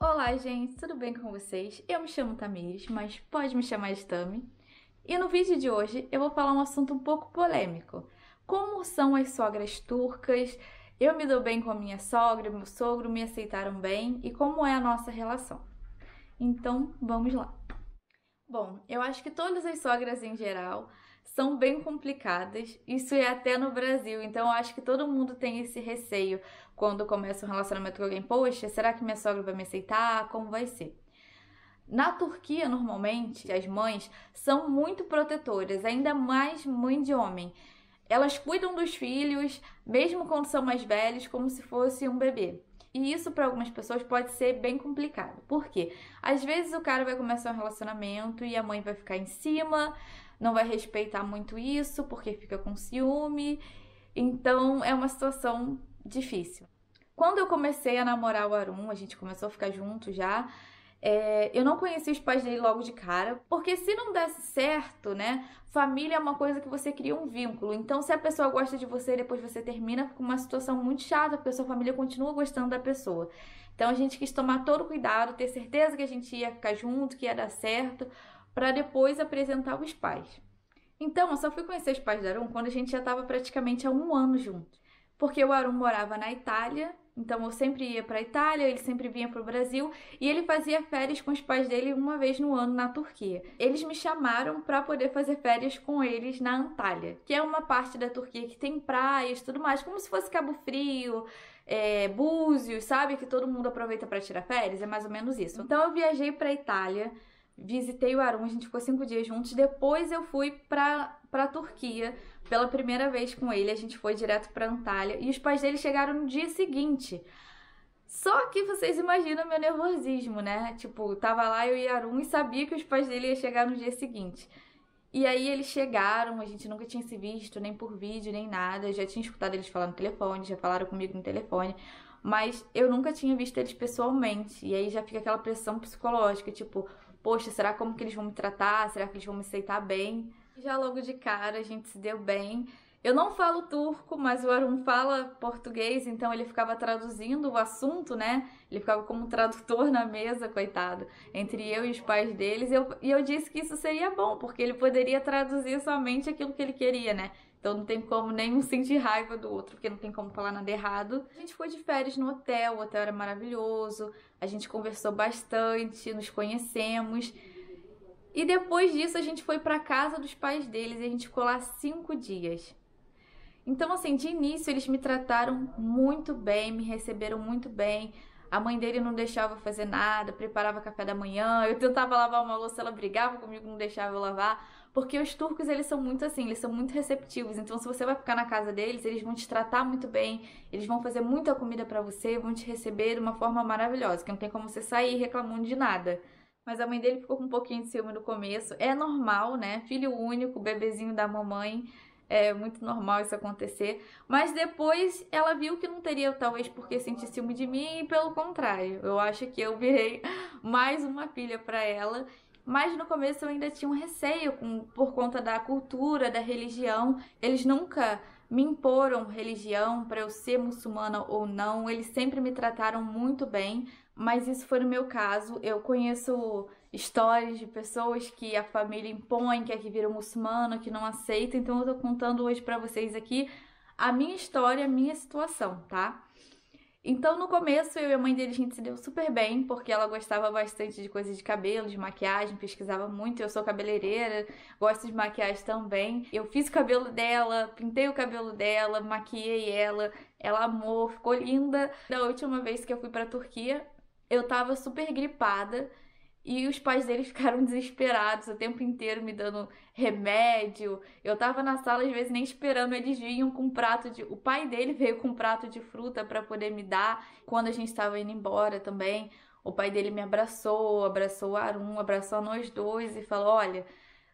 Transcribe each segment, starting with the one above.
Olá, gente, tudo bem com vocês? Eu me chamo Tamires, mas pode me chamar de Tami. E no vídeo de hoje eu vou falar um assunto um pouco polêmico. Como são as sogras turcas? Eu me dou bem com a minha sogra, meu sogro me aceitaram bem e como é a nossa relação? Então, vamos lá. Bom, eu acho que todas as sogras em geral são bem complicadas. Isso é até no Brasil. Então eu acho que todo mundo tem esse receio quando começa um relacionamento com alguém. Poxa, será que minha sogra vai me aceitar? Como vai ser? Na Turquia, normalmente, as mães são muito protetoras, ainda mais mãe de homem. Elas cuidam dos filhos, mesmo quando são mais velhos, como se fosse um bebê. E isso para algumas pessoas pode ser bem complicado. Por quê? Às vezes o cara vai começar um relacionamento e a mãe vai ficar em cima, não vai respeitar muito isso porque fica com ciúme. Então é uma situação difícil. Quando eu comecei a namorar o Arum, a gente começou a ficar junto já, é, eu não conheci os pais dele logo de cara, porque se não desse certo, né? Família é uma coisa que você cria um vínculo. Então, se a pessoa gosta de você depois você termina, fica uma situação muito chata, porque a sua família continua gostando da pessoa. Então, a gente quis tomar todo o cuidado, ter certeza que a gente ia ficar junto, que ia dar certo, para depois apresentar os pais. Então, eu só fui conhecer os pais da Arum quando a gente já estava praticamente há um ano junto, porque o Arum morava na Itália então eu sempre ia para a Itália, ele sempre vinha para o Brasil e ele fazia férias com os pais dele uma vez no ano na Turquia. Eles me chamaram para poder fazer férias com eles na Antália, que é uma parte da Turquia que tem praias, tudo mais, como se fosse Cabo Frio, é, Búzios, sabe que todo mundo aproveita para tirar férias, é mais ou menos isso. Então eu viajei para a Itália, visitei o Arum, a gente ficou cinco dias juntos. Depois eu fui para para Turquia pela primeira vez com ele, a gente foi direto para Antália e os pais dele chegaram no dia seguinte. Só que vocês imaginam meu nervosismo, né? Tipo, tava lá eu e Arum e sabia que os pais dele iam chegar no dia seguinte. E aí eles chegaram, a gente nunca tinha se visto, nem por vídeo, nem nada. Eu já tinha escutado eles falar no telefone, já falaram comigo no telefone. Mas eu nunca tinha visto eles pessoalmente. E aí já fica aquela pressão psicológica, tipo, poxa, será como que eles vão me tratar? Será que eles vão me aceitar bem? Já logo de cara a gente se deu bem. Eu não falo turco, mas o Arun fala português, então ele ficava traduzindo o assunto, né? Ele ficava como tradutor na mesa, coitado, entre eu e os pais deles. Eu, e eu disse que isso seria bom, porque ele poderia traduzir somente aquilo que ele queria, né? Então não tem como nenhum sentir raiva do outro, porque não tem como falar nada errado. A gente foi de férias no hotel, o hotel era maravilhoso, a gente conversou bastante, nos conhecemos. E depois disso a gente foi para casa dos pais deles e a gente ficou lá cinco dias. Então, assim, de início eles me trataram muito bem, me receberam muito bem. A mãe dele não deixava eu fazer nada, preparava café da manhã. Eu tentava lavar uma louça, ela brigava comigo, não deixava eu lavar. Porque os turcos, eles são muito assim, eles são muito receptivos. Então, se você vai ficar na casa deles, eles vão te tratar muito bem, eles vão fazer muita comida para você, vão te receber de uma forma maravilhosa, que não tem como você sair reclamando de nada mas a mãe dele ficou com um pouquinho de ciúme no começo. É normal, né? Filho único, bebezinho da mamãe. É muito normal isso acontecer. Mas depois ela viu que não teria, talvez, porque sentir ciúme de mim, e pelo contrário, eu acho que eu virei mais uma pilha para ela. Mas no começo eu ainda tinha um receio com, por conta da cultura, da religião. Eles nunca me imporam religião para eu ser muçulmana ou não, eles sempre me trataram muito bem mas isso foi no meu caso. Eu conheço histórias de pessoas que a família impõe, que é que viram muçulmano, que não aceita. Então eu tô contando hoje para vocês aqui a minha história, a minha situação, tá? Então no começo eu e a mãe dele a gente se deu super bem, porque ela gostava bastante de coisas de cabelo, de maquiagem, pesquisava muito. Eu sou cabeleireira, gosto de maquiagem também. Eu fiz o cabelo dela, pintei o cabelo dela, maquiei ela, ela amou, ficou linda. Da última vez que eu fui para Turquia, eu tava super gripada e os pais dele ficaram desesperados o tempo inteiro me dando remédio. Eu tava na sala, às vezes, nem esperando. Eles vinham com um prato de. O pai dele veio com um prato de fruta para poder me dar quando a gente estava indo embora também. O pai dele me abraçou, abraçou o Arum, abraçou nós dois e falou: Olha,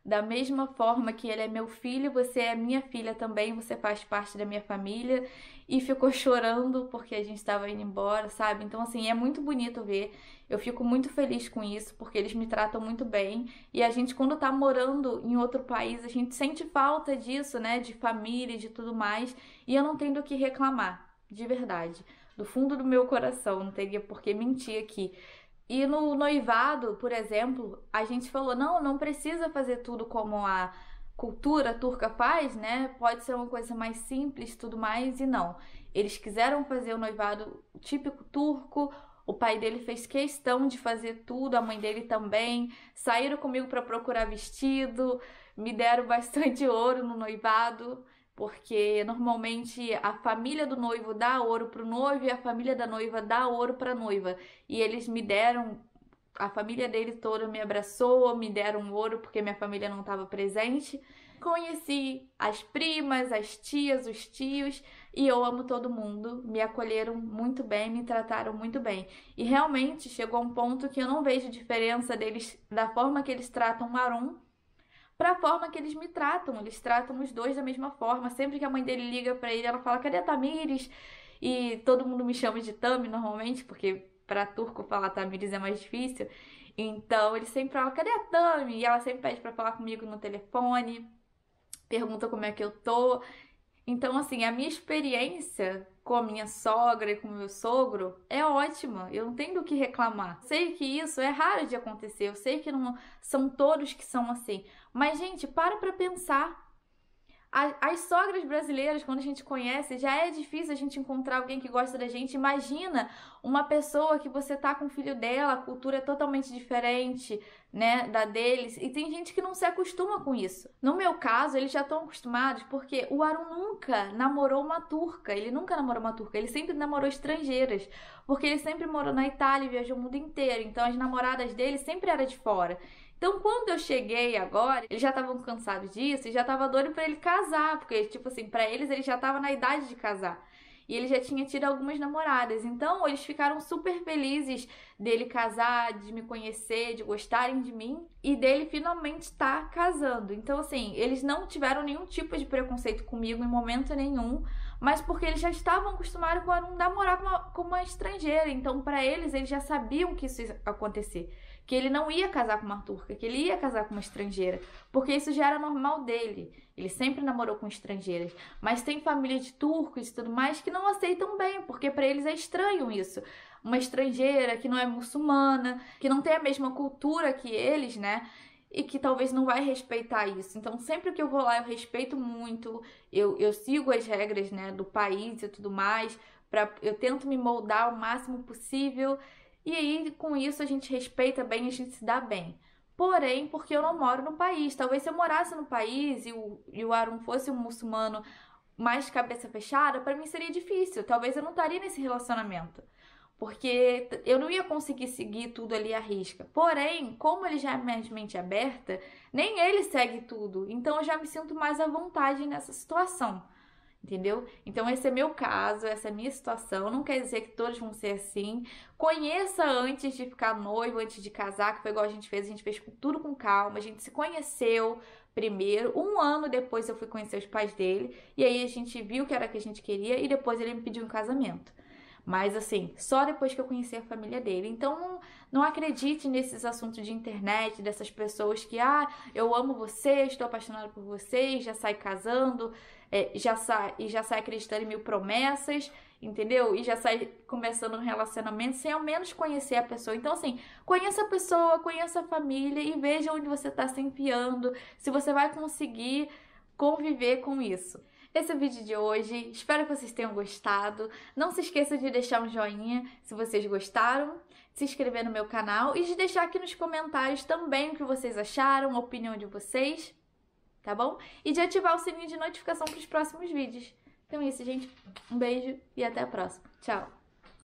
da mesma forma que ele é meu filho, você é minha filha também, você faz parte da minha família. E ficou chorando porque a gente estava indo embora, sabe? Então, assim, é muito bonito ver. Eu fico muito feliz com isso, porque eles me tratam muito bem. E a gente, quando tá morando em outro país, a gente sente falta disso, né? De família, de tudo mais. E eu não tenho do que reclamar, de verdade. Do fundo do meu coração, não teria por que mentir aqui. E no noivado, por exemplo, a gente falou: não, não precisa fazer tudo como a cultura turca faz, né? Pode ser uma coisa mais simples, tudo mais, e não. Eles quiseram fazer o noivado típico turco. O pai dele fez questão de fazer tudo, a mãe dele também. Saíram comigo para procurar vestido, me deram bastante ouro no noivado porque normalmente a família do noivo dá ouro para o noivo e a família da noiva dá ouro para a noiva. E eles me deram, a família dele toda me abraçou, me deram ouro porque minha família não estava presente. Conheci as primas, as tias, os tios e eu amo todo mundo. Me acolheram muito bem, me trataram muito bem. E realmente chegou um ponto que eu não vejo diferença deles da forma que eles tratam Marum para a forma que eles me tratam. Eles tratam os dois da mesma forma. Sempre que a mãe dele liga para ele, ela fala: "Cadê a Tamires?" E todo mundo me chama de Tami normalmente, porque para turco falar Tamires é mais difícil. Então ele sempre fala: "Cadê a Tami?" E ela sempre pede para falar comigo no telefone. Pergunta como é que eu tô. Então, assim, a minha experiência com a minha sogra e com o meu sogro é ótima. Eu não tenho do que reclamar. Sei que isso é raro de acontecer. Eu sei que não são todos que são assim. Mas, gente, para pra pensar as sogras brasileiras, quando a gente conhece, já é difícil a gente encontrar alguém que gosta da gente. Imagina uma pessoa que você tá com o filho dela, a cultura é totalmente diferente, né, da deles. E tem gente que não se acostuma com isso. No meu caso, eles já estão acostumados porque o Arun nunca namorou uma turca. Ele nunca namorou uma turca, ele sempre namorou estrangeiras, porque ele sempre morou na Itália, viajou o mundo inteiro. Então as namoradas dele sempre era de fora. Então, quando eu cheguei agora, eles já estavam cansados disso e já tava doido para ele casar, porque, tipo assim, para eles ele já tava na idade de casar. E ele já tinha tido algumas namoradas. Então, eles ficaram super felizes dele casar, de me conhecer, de gostarem de mim e dele finalmente estar tá casando. Então, assim, eles não tiveram nenhum tipo de preconceito comigo em momento nenhum mas porque eles já estavam acostumados a não namorar com uma, com uma estrangeira. Então, para eles, eles já sabiam que isso ia acontecer. Que ele não ia casar com uma turca, que ele ia casar com uma estrangeira. Porque isso já era normal dele. Ele sempre namorou com estrangeiras. Mas tem família de turcos e tudo mais que não aceitam bem, porque para eles é estranho isso. Uma estrangeira que não é muçulmana, que não tem a mesma cultura que eles, né? e que talvez não vai respeitar isso. Então, sempre que eu vou lá, eu respeito muito, eu, eu sigo as regras né, do país e tudo mais, pra, eu tento me moldar o máximo possível. E aí, com isso, a gente respeita bem, a gente se dá bem. Porém, porque eu não moro no país. Talvez se eu morasse no país e o, e o Arun fosse um muçulmano mais cabeça fechada, para mim seria difícil. Talvez eu não estaria nesse relacionamento porque eu não ia conseguir seguir tudo ali à risca. Porém, como ele já é mais mente aberta, nem ele segue tudo, então eu já me sinto mais à vontade nessa situação. Entendeu? Então, esse é meu caso, essa é minha situação. Não quer dizer que todos vão ser assim. Conheça antes de ficar noivo, antes de casar, que foi igual a gente fez. A gente fez tudo com calma, a gente se conheceu, primeiro. Um ano depois eu fui conhecer os pais dele. E aí a gente viu que era o que a gente queria. E depois ele me pediu um casamento. Mas assim, só depois que eu conheci a família dele. Então não, não acredite nesses assuntos de internet, dessas pessoas que, ah, eu amo você, estou apaixonada por você, já sai casando, é, já sai, e já sai acreditando em mil promessas, entendeu? E já sai começando um relacionamento sem ao menos conhecer a pessoa. Então, assim, conheça a pessoa, conheça a família e veja onde você está se enfiando, se você vai conseguir conviver com isso esse é o vídeo de hoje. Espero que vocês tenham gostado. Não se esqueça de deixar um joinha se vocês gostaram, se inscrever no meu canal e de deixar aqui nos comentários também o que vocês acharam, a opinião de vocês, tá bom? E de ativar o sininho de notificação para os próximos vídeos. Então é isso, gente. Um beijo e até a próxima. Tchau!